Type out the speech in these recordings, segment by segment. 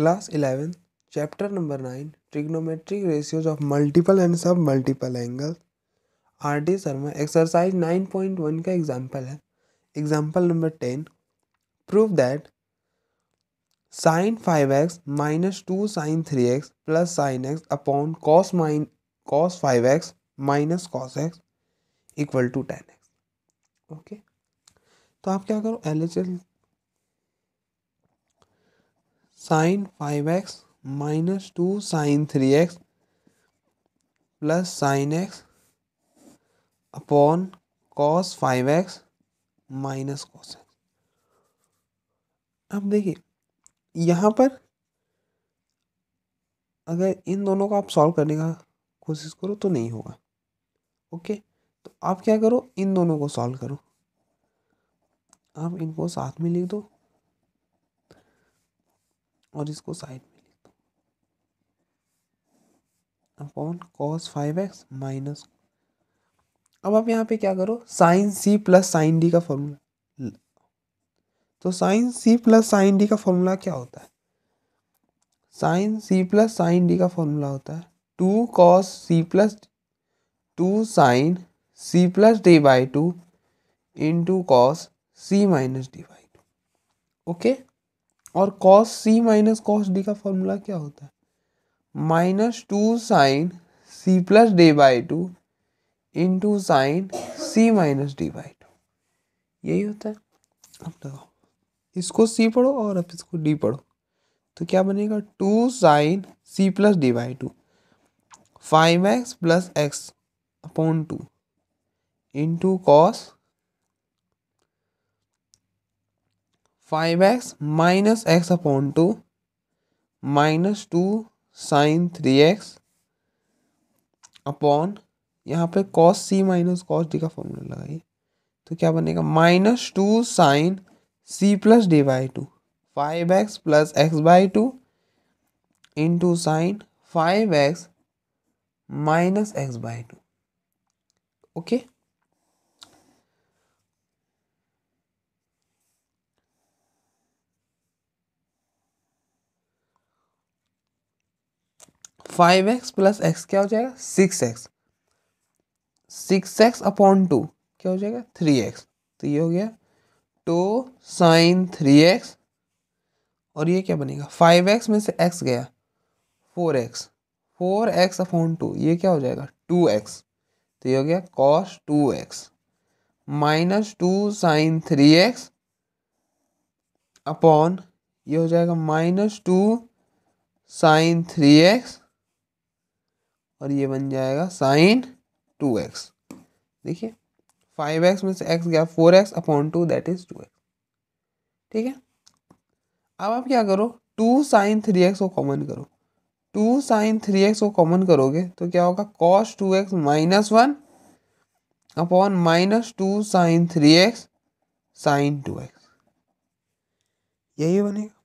Class eleventh chapter number nine trigonometric ratios of multiple and submultiple angle R D Sharma exercise nine point one का example है example number ten prove that sine five x minus two sine three x plus sine x upon cos mine cos five x minus cos x equal to ten x okay तो आप क्या करो L H L sine five x minus two sine three x plus sine x upon cos five x minus cos x अब देखिए यहाँ पर अगर इन दोनों को आप सॉल्व करने का कोशिश करो तो नहीं होगा ओके तो आप क्या करो इन दोनों को सॉल्व करो आप इनको साथ में लिख दो और इसको साइड में लिख दो upon cos five x minus अब आप यहाँ पे क्या करो sine C plus sine D का फॉर्मूला तो sine C plus sine D का फॉर्मूला क्या होता है sine C plus sine D का फॉर्मूला होता है two cos C plus two sine C plus D by two into cos C minus D by two okay और cos C minus cos D का formula क्या होता है minus two sine C plus D by two into sine C minus D by two यही होता है अब लगाओ इसको सी पढ़ो और अब इसको डी पढ़ो तो क्या बनेगा two sine C plus D by two five x plus x upon two into cos five x minus x upon two minus two sine three x upon यहाँ पे cos C minus cos D का formula लगाइए तो क्या बनेगा minus two sine C plus D by two five x plus x by two into sine five x minus x by two okay five x plus x क्या हो जाएगा six x six x upon two क्या हो जाएगा three x तो ये हो गया टू साइन थ्री एक्स और ये क्या बनेगा फाइव एक्स में से एक्स गया four x four x upon two ये क्या हो जाएगा टू एक्स तो ये हो गया cos two x minus two sine three x upon ये हो जाएगा minus two sine three x और ये बन जाएगा साइन टू एक्स देखिए फाइव एक्स में से एक्स गया four x upon two that is two x ठीक है अब आप क्या करो टू साइन थ्री एक्स को कॉमन करो टू साइन थ्री एक्स को कॉमन करोगे तो क्या होगा cos two x minus one upon minus two sine three x sine two x यही बनेगा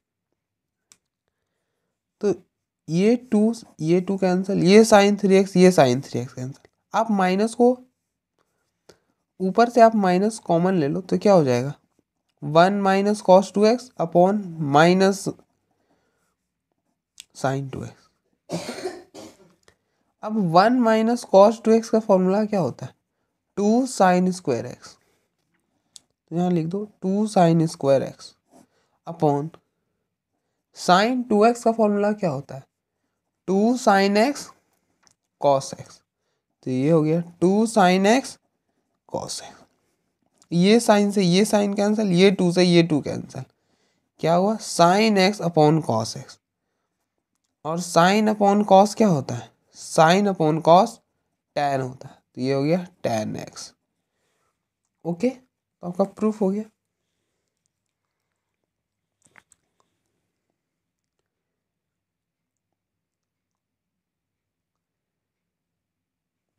ये टू ये टू कैंसिल ये साइन थ्री एक्स ये साइन थ्री एक्स कैंसिल आप माइनस को ऊपर से आप माइनस कॉमन ले लो तो क्या हो जाएगा one minus cos two x upon minus sine two x अब one minus cos two x का फॉर्मूला क्या होता है टू साइन स्क्वायर एक्स तो यहाँ लिख दो two sine square x upon sine two x का फॉर्मूला क्या होता है two sine x cos x तो ये हो गया two sine x cos x ये साइन से ये साइन कैंसिल ये टू से ये टू कैंसिल क्या हुआ sine x upon cos x और साइन अपॉन कॉस क्या होता है साइन अपॉन कॉस टेन होता है तो ये हो गया टेन एक्स ओके तो आपका प्रूफ हो गया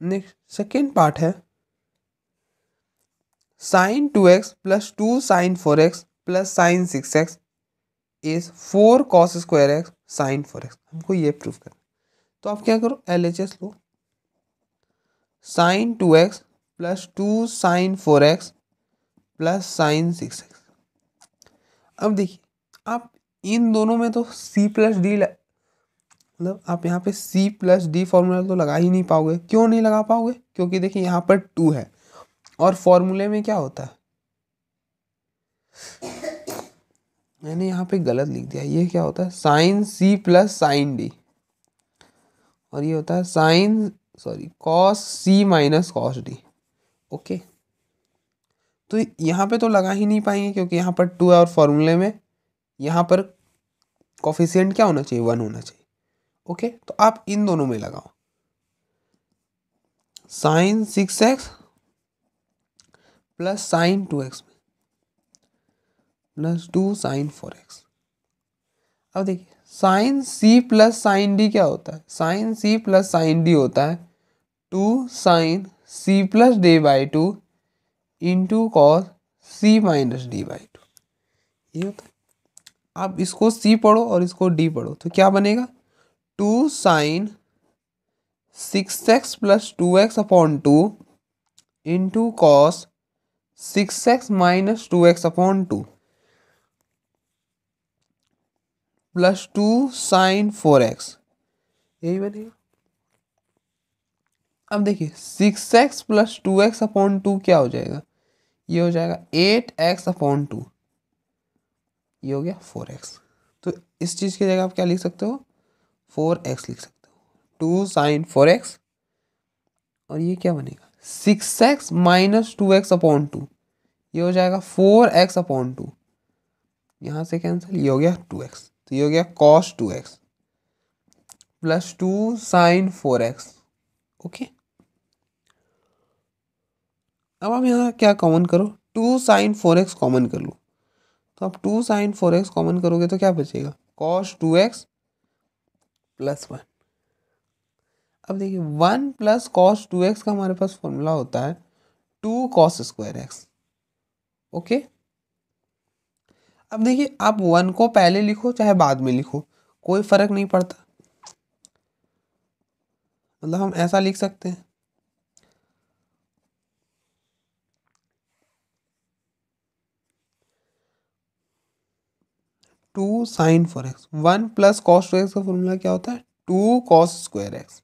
नेक्स्ट सेकेंड पार्ट है sine two x plus two sine four x plus sine six x is four cos square x sine four x हमको ये प्रूव करना तो आप क्या करो एल एच एस लो sine two x plus two sine four x plus sine six x अब देखिए आप इन दोनों में तो सी प्लस डी मतलब आप यहाँ पे सी प्लस डी फॉर्मूला तो लगा ही नहीं पाओगे क्यों नहीं लगा पाओगे क्योंकि देखिए यहाँ पर टू है और फॉर्मूले में क्या होता है मैंने यहाँ पे गलत लिख दिया ये क्या होता है sine C plus sine D और ये होता है sine sorry cos C minus cos D okay तो यहाँ पे तो लगा ही नहीं पाएंगे क्योंकि यहाँ पर टू है और फॉर्मूले में यहाँ पर कॉफिशियंट क्या होना चाहिए वन होना चाहिए ओके तो आप इन दोनों में लगाओ sine six x plus sine two x में plus two sine four x अब देखिए sine C plus sine D क्या होता है sine C plus sine D होता है two sine C plus D by two into cos C minus D by two ये होता है आप इसको सी पढ़ो और इसको डी पढ़ो तो क्या बनेगा two sine six x plus two x upon two into cos six x minus two x upon two plus two sine four x यही बनेगा अब देखिए six x plus two x upon two क्या हो जाएगा ये हो जाएगा एट एक्स अपॉन टू ये हो गया फोर एक्स तो इस चीज़ की जगह आप क्या लिख सकते हो फोर एक्स लिख सकते हो टू साइन फोर एक्स और ये क्या बनेगा six x minus two x upon two ये हो जाएगा फोर एक्स अपॉन टू यहाँ से कैंसिल ये हो गया टू एक्स तो ये हो गया cos two x plus two sine four x okay अब हम यहाँ क्या कॉमन करो two sine four x common कर लो तो आप two sine four x common करोगे तो क्या बचेगा cos two x plus one अब देखिए one plus cos two x का हमारे पास फॉर्मूला होता है two cos square x okay अब देखिए आप वन को पहले लिखो चाहे बाद में लिखो कोई फर्क नहीं पड़ता मतलब हम ऐसा लिख सकते हैं two sine four x one plus cos two x का फॉर्मूला क्या होता है टू कॉस स्क्वायर एक्स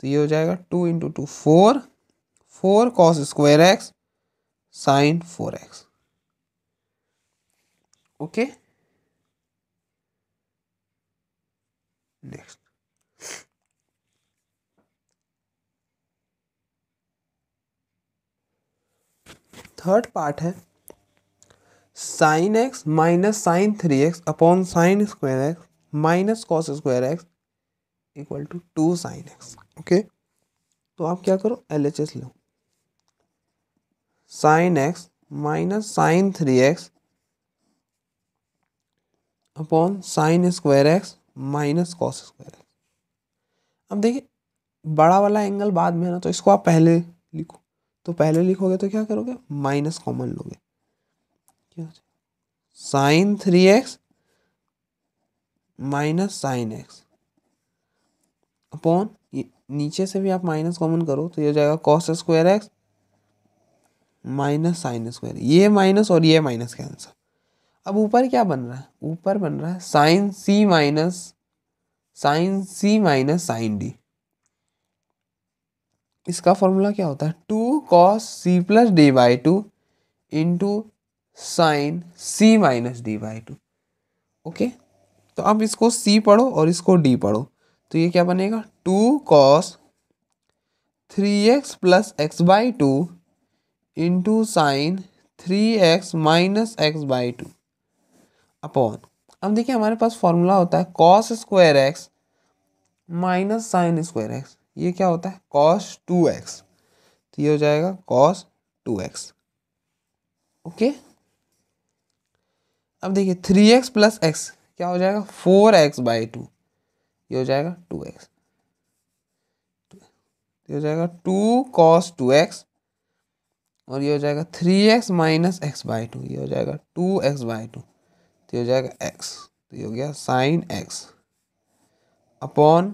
तो ये हो जाएगा two into two four four cos square x sine four x okay next third part है sine x minus sine three x upon sine square x minus cos square x equal to two sine x okay तो आप क्या करो L H S लो sine x minus sine three x upon sine square x minus cos square x अब देखिए बड़ा वाला angle बाद में है ना तो इसको आप पहले लिखो तो पहले लिखोगे तो क्या करोगे माइनस कॉमन लोगे sine three x minus sine x upon नीचे से भी आप माइनस कॉमन करो तो ये हो जाएगा cos square x minus sine square ये माइनस और ये माइनस आंसर अब ऊपर क्या बन रहा है ऊपर बन रहा है sine C minus sine C minus sine D इसका फॉर्मूला क्या होता है two cos C plus D by two into sine C minus D by two okay तो अब इसको सी पढ़ो और इसको डी पढ़ो तो ये क्या बनेगा two cos three x plus x by two into sine three x minus x by two upon अब देखिए हमारे पास फॉर्मूला होता है cos square x minus sine square x ये क्या होता है कॉस टू एक्स तो ये हो जाएगा कॉस टू एक्स ओके अब देखिए थ्री एक्स प्लस एक्स क्या हो जाएगा फोर एक्स बाई टू ये हो जाएगा टू एक्स ये हो जाएगा टू कॉस टू एक्स और ये हो जाएगा three x minus x by two ये हो जाएगा टू एक्स बाई टू तो ये हो जाएगा एक्स तो ये हो गया sine x upon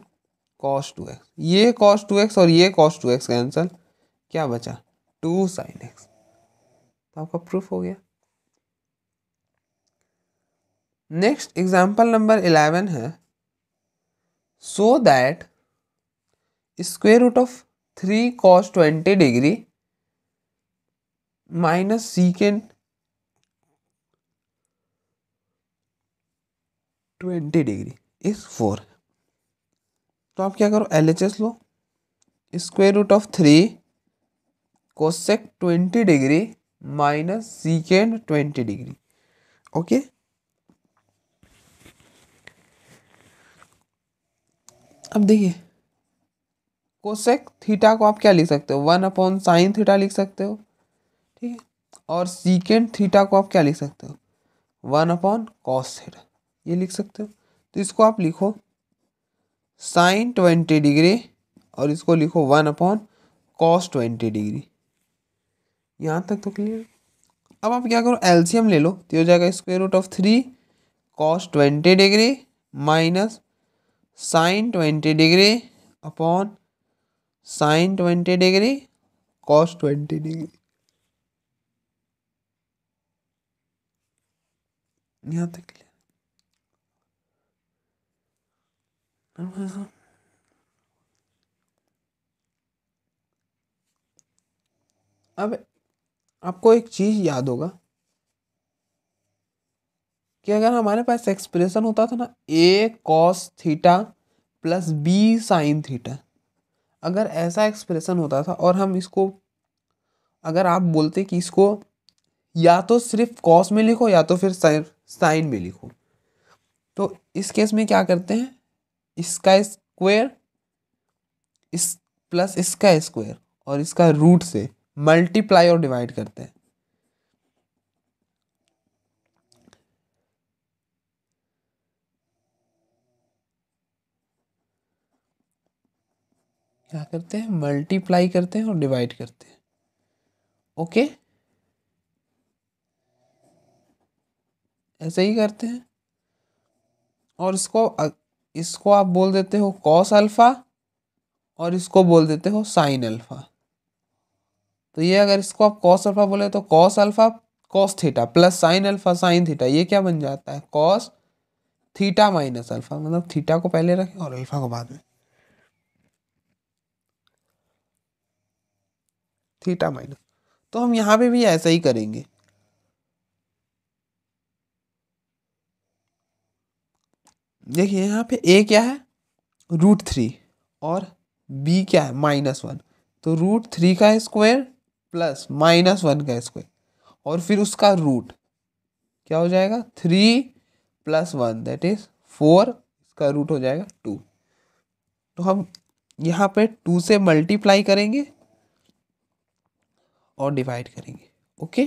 cos two x ये कॉस टू एक्स और ये कॉस टू एक्स कैंसल क्या बचा टू साइन एक्स तो आपका प्रूफ हो गया नेक्स्ट एग्जाम्पल नंबर इलेवन है so that square root of three cos twenty degree minus second twenty degree is four तो आप क्या करो एल एच एस लो square root of three cosec twenty degree minus second twenty degree okay okay? अब देखिए cosec theta को आप क्या लिख सकते हो वन अपॉन साइन थीटा लिख सकते हो ठीक है और सीकेंड थीटा को आप क्या लिख सकते हो वन अपॉन कॉस थीटा ये लिख सकते हो तो इसको आप लिखो साइन ट्वेंटी डिग्री और इसको लिखो one upon cos twenty degree यहाँ तक तो क्लियर अब आप क्या करो एल्शियम ले लो तो हो जाएगा square root of three cos twenty degree minus sine twenty degree upon sine twenty degree cos twenty degree यहाँ तक अब आपको एक चीज़ याद होगा कि अगर हमारे पास एक्सप्रेशन होता था तो ना A cos theta plus B sine theta अगर ऐसा एक्सप्रेशन होता था और हम इसको अगर आप बोलते कि इसको या तो सिर्फ कॉस में लिखो या तो फिर साइन में लिखो तो इस केस में क्या करते हैं इसका स्क्वायर इस प्लस इसका स्क्वायर और इसका रूट से मल्टीप्लाई और डिवाइड करते हैं क्या करते हैं मल्टीप्लाई करते हैं और डिवाइड करते हैं ओके ऐसे ही करते हैं और इसको इसको आप बोल देते हो कॉस अल्फ़ा और इसको बोल देते हो साइन अल्फ़ा तो ये अगर इसको आप कॉस अल्फ़ा बोले तो cos alpha cos theta plus sine alpha sine theta ये क्या बन जाता है कॉस थीटा माइनस अल्फ़ा मतलब थीटा को पहले रखें और अल्फ़ा को बाद में थीटा माइनस तो हम यहाँ पे भी ऐसा ही करेंगे देखिए यहाँ पे ए क्या है रूट थ्री और बी क्या है माइनस वन तो रूट थ्री का स्क्वायर प्लस माइनस वन का स्क्वायर और फिर उसका रूट क्या हो जाएगा three plus one that is four इसका रूट हो जाएगा टू तो हम यहाँ पे टू से मल्टीप्लाई करेंगे और डिवाइड करेंगे ओके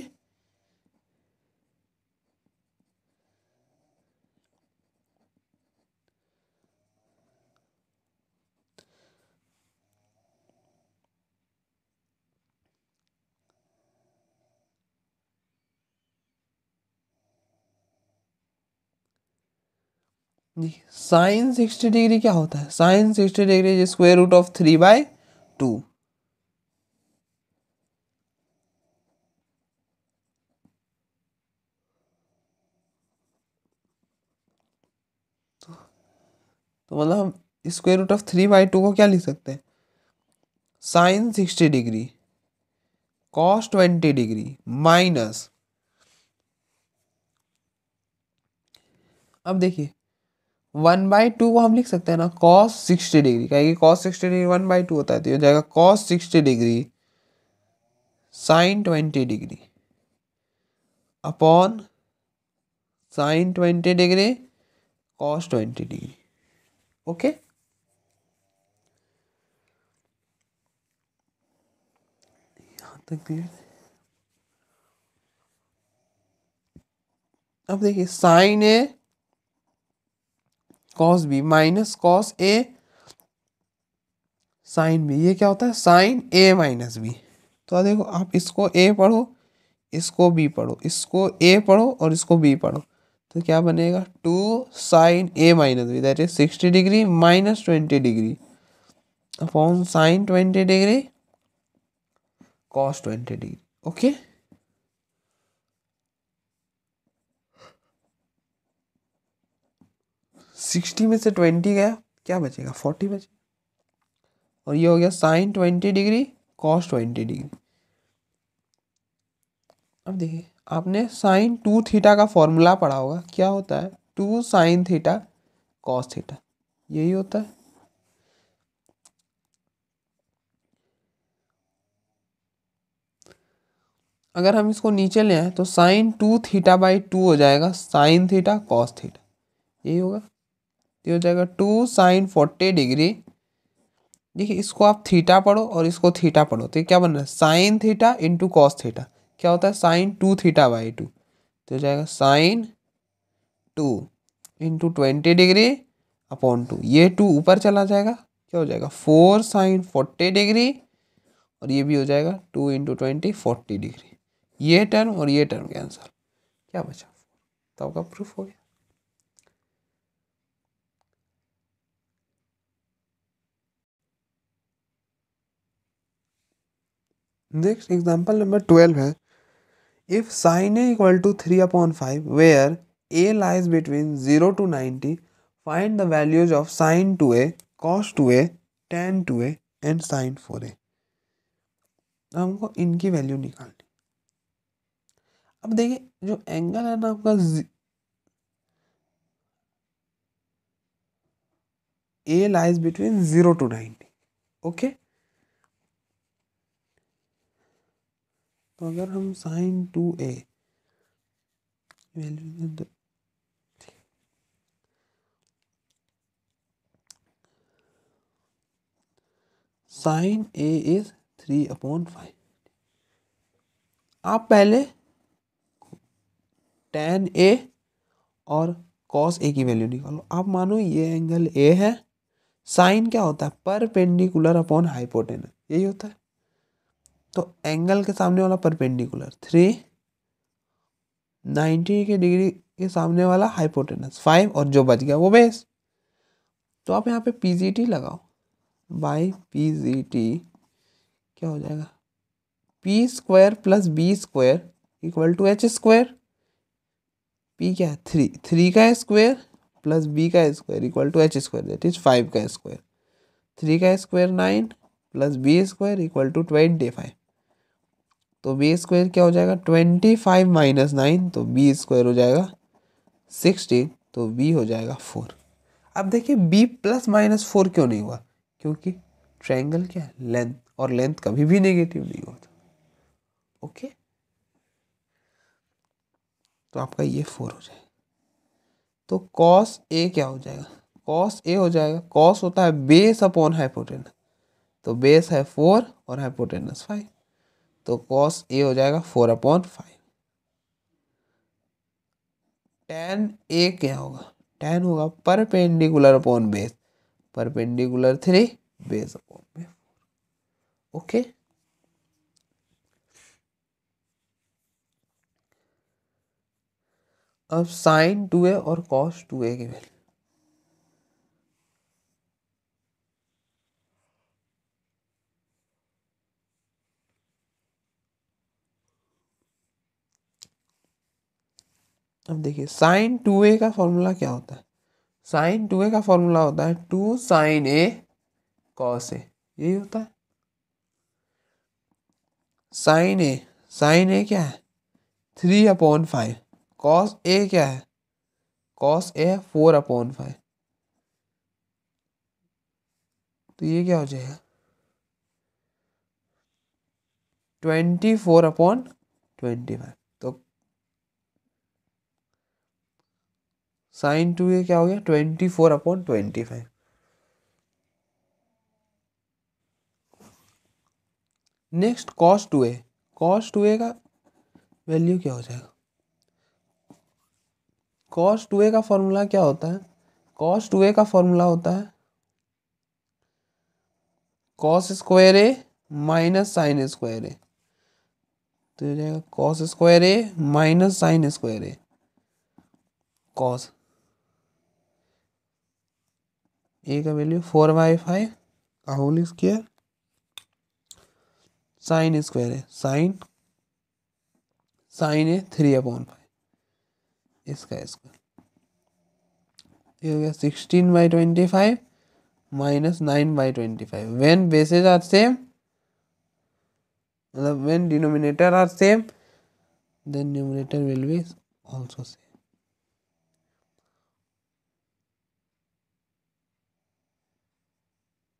जी साइन सिक्सटी डिग्री क्या होता है sine sixty degree square root of three by two तो मतलब हम square root of three by two को क्या लिख सकते हैं sine sixty degree cos twenty degree minus अब देखिए वन बाई टू को हम लिख सकते हैं ना कॉस सिक्सटी डिग्री क्या cos sixty degree one by two होता है तो हो जाएगा cos sixty degree sine twenty degree upon sine twenty degree cos twenty degree okay यहां तक क्लियर अब देखिए sine A cos B minus cos A sine B ये क्या होता है साइन ए माइनस बी तो देखो आप इसको ए पढ़ो इसको बी पढ़ो इसको ए पढ़ो और इसको बी पढ़ो तो क्या बनेगा two sine A minus B that is sixty degree minus twenty degree upon sine twenty degree cos twenty degree okay sixty में से ट्वेंटी गया क्या बचेगा फोर्टी बचेगा और ये हो गया sine twenty degree cos twenty degree अब देखिए आपने साइन टू थीटा का फॉर्मूला पढ़ा होगा क्या होता है two sine theta cos theta यही होता है अगर हम इसको नीचे ले आए तो sine two theta by two हो जाएगा साइन थीटा कॉस थीटा यही होगा ये हो जाएगा टू साइन फोर्टी डिग्री देखिए इसको आप थीटा पढ़ो और इसको थीटा पढ़ो तो क्या बन रहा है sine theta into cos theta क्या होता है sine two theta by two तो जाएगा sine two into twenty degree upon two ये टू ऊपर चला जाएगा क्या हो जाएगा फोर साइन फोर्टी डिग्री और ये भी हो जाएगा two into twenty forty degree ये टर्म और ये टर्म कैंसिल क्या बचा तो आपका प्रूफ हो गया नेक्स्ट एग्जाम्पल नंबर ट्वेल्व है if sine a equal to 3 upon 5 where a lies between 0 to 90 find the values of sine 2a cos 2a tan 2a and sine four A हमको इनकी value निकालनी अब देखिए जो angle है ना आपका A lies between zero to ninety okay तो अगर हम sine two A value sine A is three upon five आप पहले टेन ए और कॉस ए की वैल्यू निकालो आप मानो ये एंगल ए है साइन क्या होता है पर पेंडिकुलर अपॉन हाइपोटेनस यही होता है तो एंगल के सामने वाला परपेंडिकुलर थ्री नाइन्टी के डिग्री के सामने वाला हाइपोटेनस फाइव और जो बच गया वो बेस तो आप यहाँ पे पी लगाओ बाई पी क्या हो जाएगा P square plus B square equal to H square P क्या है थ्री थ्री का स्क्वायर प्लस बी का square equal to H square that is five का स्क्वायर थ्री का square nine plus B square equal to twenty five तो B square क्या हो जाएगा ट्वेंटी फाइव माइनस नाइन तो बी स्क्वायर हो जाएगा सिक्सटीन तो बी हो जाएगा फोर अब देखिए बी प्लस माइनस फोर क्यों नहीं हुआ क्योंकि ट्रायंगल क्या है लेंथ और लेंथ कभी भी नेगेटिव नहीं होता ओके तो आपका ये फोर हो जाएगा तो कॉस ए क्या हो जाएगा कॉस ए हो जाएगा कॉस होता है बेस अपॉन हाइपोटेनस तो बेस है फोर और हाइपोटेनस फाइव तो कॉस ए हो जाएगा four upon five tan A क्या होगा टेन होगा perpendicular upon base perpendicular three base upon बे फोर ओके अब साइन टू ए और कॉस टू ए की वैल्यू अब देखिए साइन टू ए का फॉर्मूला क्या होता है साइन टू ए का फॉर्मूला होता है two sine A cos A यही होता है साइन ए साइन ए क्या है three upon five cos A क्या है cos A four upon five तो ये क्या हो जाएगा twenty four upon twenty five sine two A क्या हो गया twenty four upon twenty five next cos two A cos two A का वैल्यू क्या हो जाएगा कॉस टू ए का फॉर्मूला क्या होता है कॉस टू ए का फॉर्मूला होता है cos square A minus sine square A तो हो जाएगा cos square A minus sine square A cos A का वैल्यू फोर बाई फाइव का होल स्क्वेयर साइन स्क्वायर है साइन साइन है थ्री अपॉन फाइव इसका स्क्वायर ये हो गया sixteen by twenty five minus nine by twenty five when bases are same मतलब when denominator are same then numerator will be also same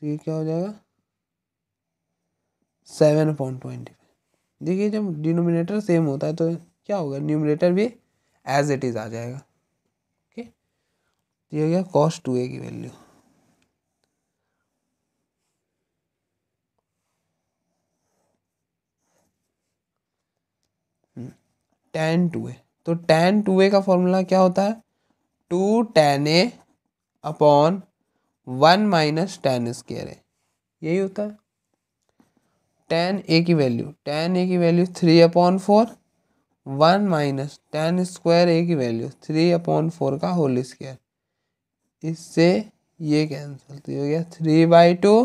तो ये क्या हो जाएगा सेवन अपॉन ट्वेंटी फाइव देखिए जब डिनोमिनेटर सेम होता है तो क्या होगा न्यूमिनेटर भी एज इट इज़ आ जाएगा ओके तो ये हो गया कॉस्ट टू ए की वैल्यू टेन टू ए तो टेन टू ए का फॉर्मूला क्या होता है two tan A upon one minus tan square है यही होता है टेन ए की वैल्यू टेन ए की value three upon four one minus tan square A की वैल्यू थ्री अपॉन फोर का होल स्क्वायर इससे ये कैंसिल तो ये हो गया थ्री बाई टू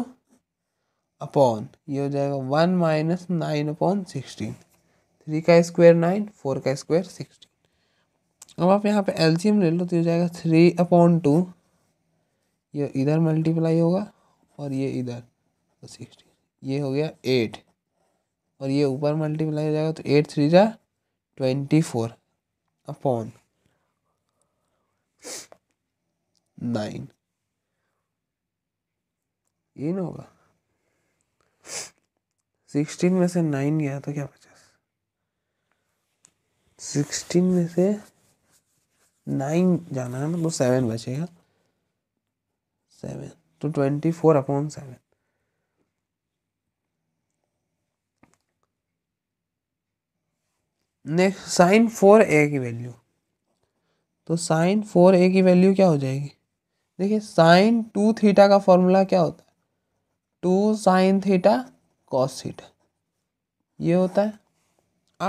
अपॉन ये हो जाएगा one minus nine upon sixteen three का स्क्वायर नाइन फोर का स्क्वायर सिक्सटीन अब आप यहाँ पे एलसीएम ले लो तो हो जाएगा थ्री अपॉन टू ये इधर मल्टीप्लाई होगा और ये इधर तो सिक्सटी ये हो गया एट और ये ऊपर मल्टीप्लाई हो जाएगा तो एट थ्री जा ट्वेंटी फोर अपॉन नाइन ये ना होगा सिक्सटीन में से नाइन गया तो क्या बचा सिक्सटीन में से नाइन जाना है ना तो सेवन बचेगा सेवन तो twenty four upon seven next sine four A की वैल्यू तो साइन फोर ए की वैल्यू क्या हो जाएगी देखिए साइन टू थीटा का फॉर्मूला क्या होता है two sine theta cos theta ये होता है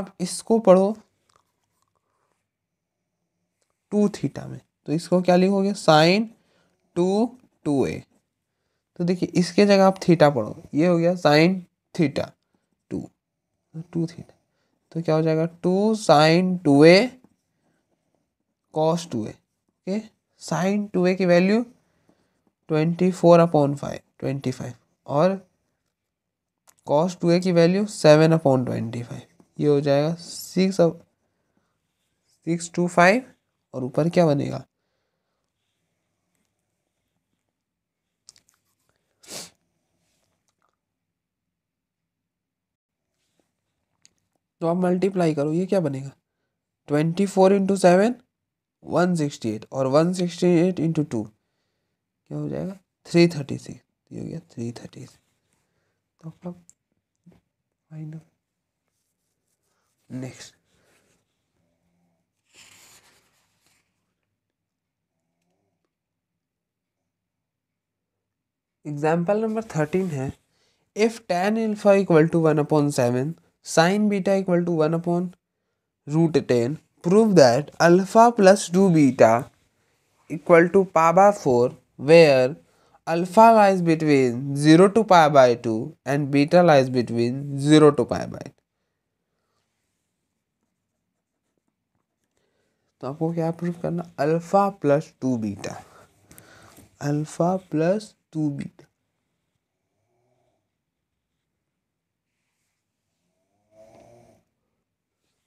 आप इसको पढ़ो टू थीटा में तो इसको क्या लिखोगे साइन टू टू ए तो देखिए इसके जगह आप थीटा पढ़ो ये हो गया sine theta to two theta तो क्या हो जाएगा two sine two A cos two A okay sine two A की value twenty four upon five twenty five और कॉस टू ए की value seven upon twenty five ये हो जाएगा सिक्स सिक्स टू फाइव और ऊपर क्या बनेगा तो आप मल्टीप्लाई करो ये क्या बनेगा twenty four into seven one sixty eight और one sixty eight into two क्या हो जाएगा थ्री थर्टी सिक्स ये हो गया थ्री थर्टी सिक्स तो नेक्स्ट एग्जाम्पल नंबर थर्टीन है if tan alpha equal to one upon seven sine beta equal to one upon root ten prove that alpha plus two beta equal to pi by four where alpha lies between zero to pi by to and beta lies between zero to pi by तो आपको क्या proof करना alpha plus two beta alpha plus two beta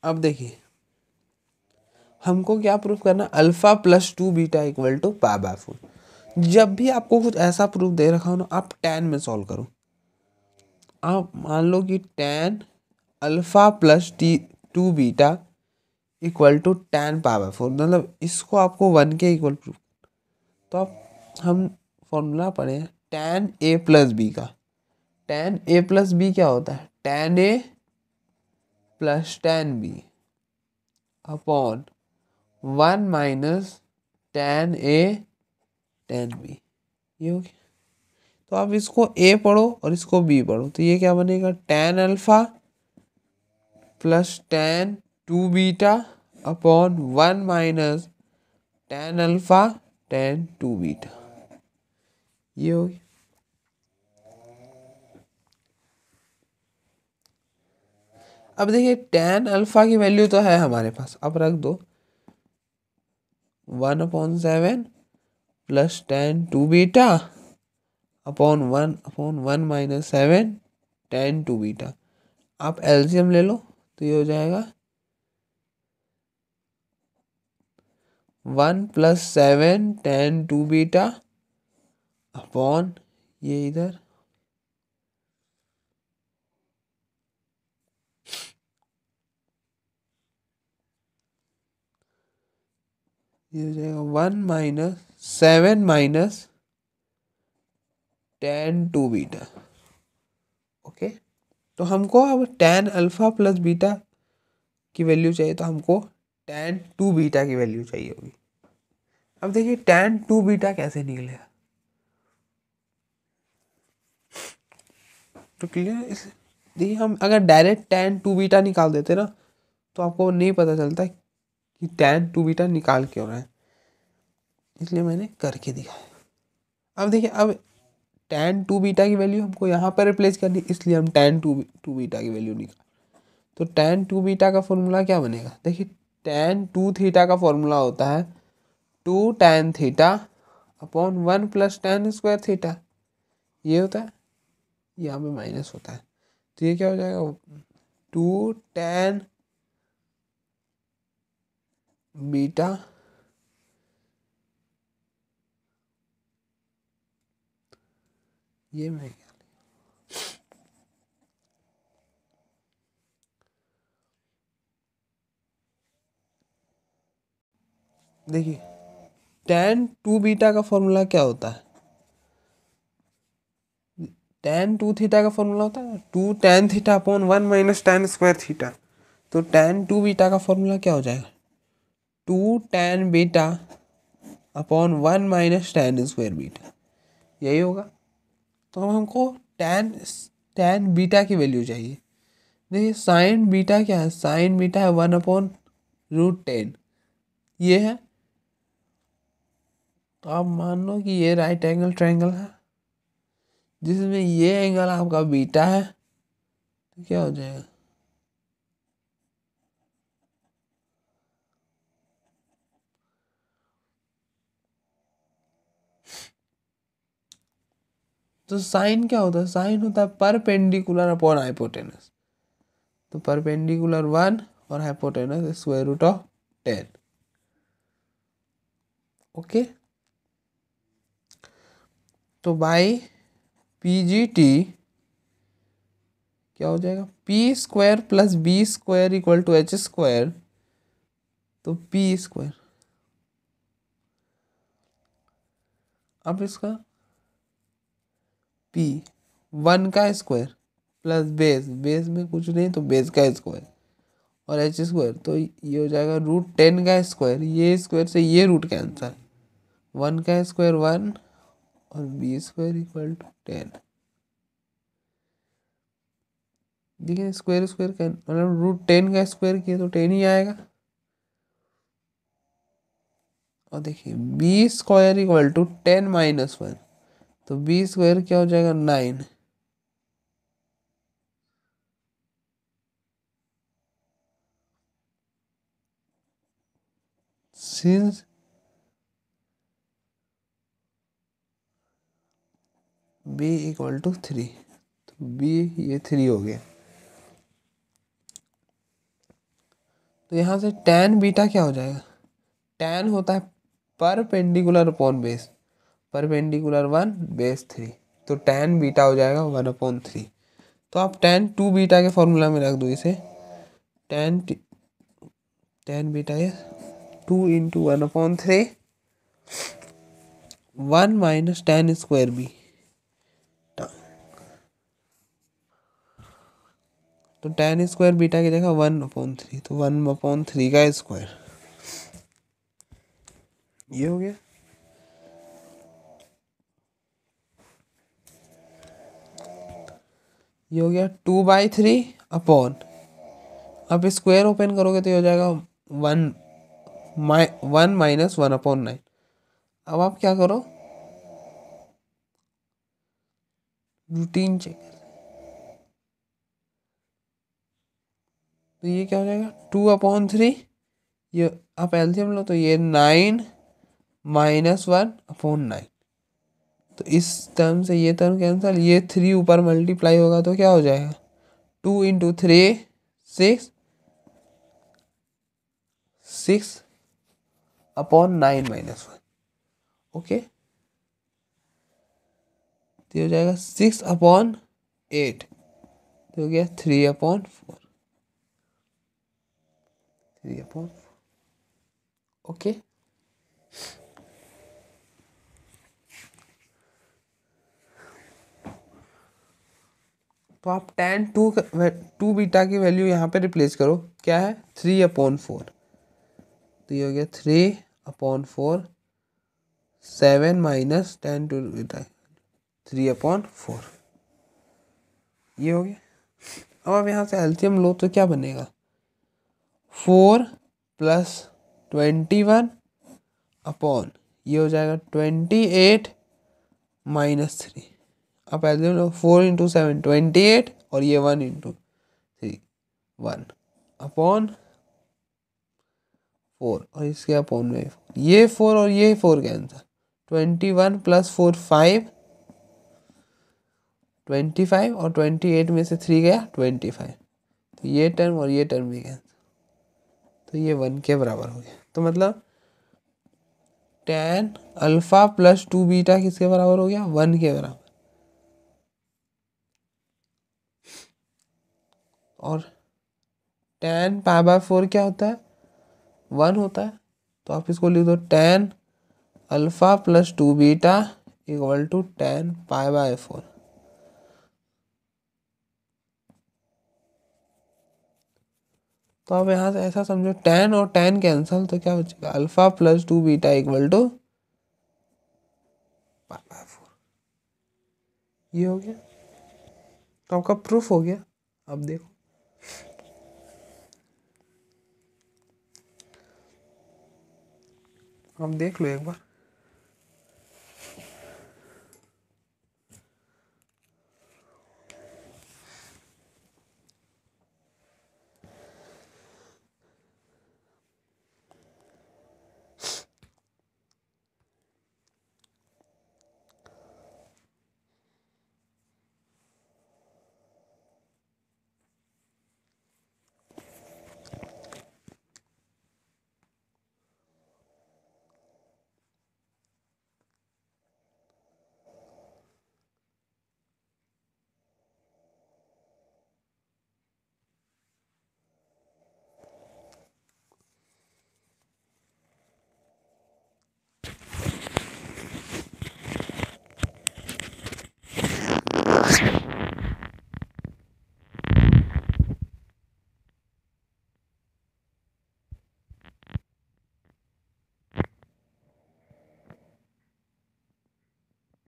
अब देखिए हमको क्या proof करना alpha plus two beta equal to pi by four जब भी आपको कुछ ऐसा प्रूफ दे रखा हो ना आप टेन में सॉल्व करो आप मान लो कि tan alpha plus T two beta equal to tan by four मतलब इसको आपको वन के इक्वल प्रूफ तो आप हम फॉर्मूला पढ़े टेन ए प्लस बी का टेन ए प्लस बी क्या होता है tan A plus tan B upon one minus tan A tan B ये हो गया तो आप इसको ए पढ़ो और इसको बी पढ़ो तो ये क्या बनेगा tan alpha plus tan two beta upon one minus tan alpha tan two beta ये हो गया अब देखिए टेन अल्फ़ा की वैल्यू तो है हमारे पास अब रख दो one upon seven plus tan two beta upon one upon one minus seven tan two beta आप एल्शियम ले लो तो ये हो जाएगा one plus seven tan two beta upon ये इधर ये हो जाएगा one minus seven minus tan two beta okay तो हमको अब टेन अल्फ़ा प्लस बीटा की वैल्यू चाहिए तो हमको टेन टू बीटा की वैल्यू चाहिए होगी अब देखिए टेन टू बीटा कैसे निकलेगा तो क्लियर इस देखिए हम अगर डायरेक्ट टेन टू बीटा निकाल देते ना तो आपको नहीं पता चलता कि टेन टू बीटा निकाल के हो रहा है इसलिए मैंने करके दिखाया अब देखिए अब टेन टू बीटा की वैल्यू हमको यहाँ पर रिप्लेस करनी इसलिए हम टेन टू टू बीटा की वैल्यू निकाल तो टेन टू बीटा का फॉर्मूला क्या बनेगा देखिए टेन टू थीटा का फॉर्मूला होता है two tan theta upon one plus tan square theta ये होता है यहाँ पे माइनस होता है तो ये क्या हो जाएगा टू टेन बीटा ये मैं क्या देखिए टेन टू बीटा का फॉर्मूला क्या होता है टेन टू थीटा का फॉर्मूला होता है two tan theta upon one minus tan square theta तो टेन टू बीटा का फॉर्मूला क्या हो जाएगा two tan beta upon one minus tan square beta यही होगा तो हमको टेन टेन बीटा की वैल्यू चाहिए देखिए साइन बीटा क्या है साइन बीटा है वन अपॉन रूट टेन ये है तो आप मान लो कि ये राइट एंगल ट्रायंगल है जिसमें ये एंगल आपका बीटा है तो क्या हो जाएगा तो साइन क्या होता है साइन होता है परपेंडिकुलर अपॉन हाइपोटेनस तो परपेंडिकुलर वन और hypotenuse square root of ten okay तो बाई पी जी टी क्या हो जाएगा P square plus B square equal to H square तो पी स्क्वायर अब इसका पी वन का स्क्वायर प्लस बेस बेस में कुछ नहीं तो बेस का स्क्वायर और एच स्क्वायर तो ये हो जाएगा रूट टेन का स्क्वायर ये स्क्वायर से ये रूट कैंसल वन का स्क्वायर वन और B square equal to ten देखिए स्क्वायर स्क्वायर मतलब का मतलब रूट टेन का स्क्वायर किया तो टेन ही आएगा और देखिए B square equal to ten minus one तो बी स्क्वायर क्या हो जाएगा nine since B equal to three तो बी ये थ्री हो गया तो यहाँ से टेन बीटा क्या हो जाएगा टेन होता है perpendicular upon base perpendicular one base three तो टेन बीटा हो जाएगा वन अपॉन थ्री तो आप टेन टू बीटा के फॉर्मूला में रख दो इसे tan tan beta is two into one upon three one minus tan square B तो टेन स्क्वायर बीटा की जगह वन अपॉन थ्री तो वन अपॉन थ्री का स्क्वायर ये हो गया ये हो गया टू बाई थ्री अपॉन अब स्क्वायर ओपन करोगे तो ये हो जाएगा वन माइ one minus one upon nine अब आप क्या करो रूटीन चेक तो ये क्या हो जाएगा टू अपॉन थ्री ये आप एल्सियम लो तो ये nine minus one upon nine तो इस टर्म से ये टर्म कैंसिल ये थ्री ऊपर मल्टीप्लाई होगा तो क्या हो जाएगा two into three six six upon nine minus one okay तो हो जाएगा सिक्स अपॉन एट तो हो गया three upon four three upon okay तो आप टेन टू टू बीटा की वैल्यू यहाँ पे रिप्लेस करो क्या है थ्री अपॉन फोर तो ये हो गया three upon four seven minus tan two beta three upon four ये हो गया अब आप यहाँ से एल्थियम लो तो क्या बनेगा four plus twenty one upon ये हो जाएगा ट्वेंटी एट माइनस थ्री आप ऐसे लो four into seven twenty eight और ये one into three one upon four और इसके अपॉन में ये फोर और ये four cancel twenty one plus four five twenty five और ट्वेंटी एट में से थ्री गया ट्वेंटी फाइव तो ये टर्म और ये टर्म भी गया तो ये वन के बराबर हो गया तो मतलब ten alpha plus two beta किसके बराबर हो गया वन के बराबर और टेन पाई बाय फोर क्या होता है वन होता है तो आप इसको लिख दो ten alpha plus two beta equal to ten pi by four तो आप यहाँ से ऐसा समझो टेन और टेन कैंसिल तो क्या बचेगा alpha plus two beta equal to pi by four ये हो गया तो आपका प्रूफ हो गया अब देखो आप देख लो एक बार